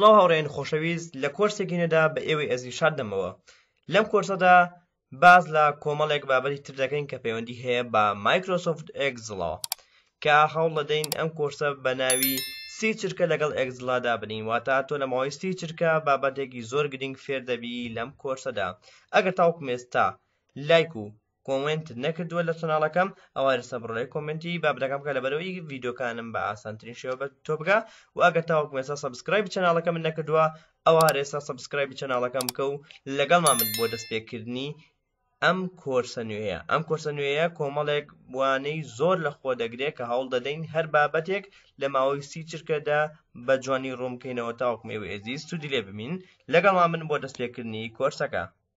سڵاو هاوڕێن خۆشەویست لە کۆرسێکینەدا بە ئێوەی ئەزی شاد دەمەوە لەم کۆرسەدا باز لە کۆمەڵێک بابەتی تر دەکەین کە پەیوەندی هەیە بە مایکرۆسۆفت ئەگزڵەوە کە هەوڵ دەدەین ئەم کۆرسە بە ناوی سی چرکە لەگەڵ ئەگزلادا بنین واتە تۆ لە ماوەیستی چرکە بابەتێکی زۆر گرنگ فێر دەبی لەم کۆرسەدا ئەگەر تاوکمێستا لایک و کۆمنت نەکردووە لە چناڵەکەم ئەوارە سەبڕۆی کۆمنتی بابدەکەم کە لەبەرەوەی یددیوکانم بە ئاسانترین شێوە بە تۆ بگە و ئەگە تاوەک مێسا سبسکرایب چناڵەکە من نەکردووە ئەوە هەرێستا سبسکرایب چناڵەکەم بکە و لەگەڵما من بۆ دەست پێکردنی ئەم کۆرسە نوێیە ئەم کۆرسە نوێیە کۆمەڵێک وانەی زۆر لە خۆ دەگرێت کە هەوڵ دەدەین هەر بابەتێک لە ماوەی سی چرکەدا بە جوانی ڕوومکەینەوە تاوکمێوێزی سوودی لێ بمین لەگەڵ من بۆ دەستپێکردنی کۆرسەکە.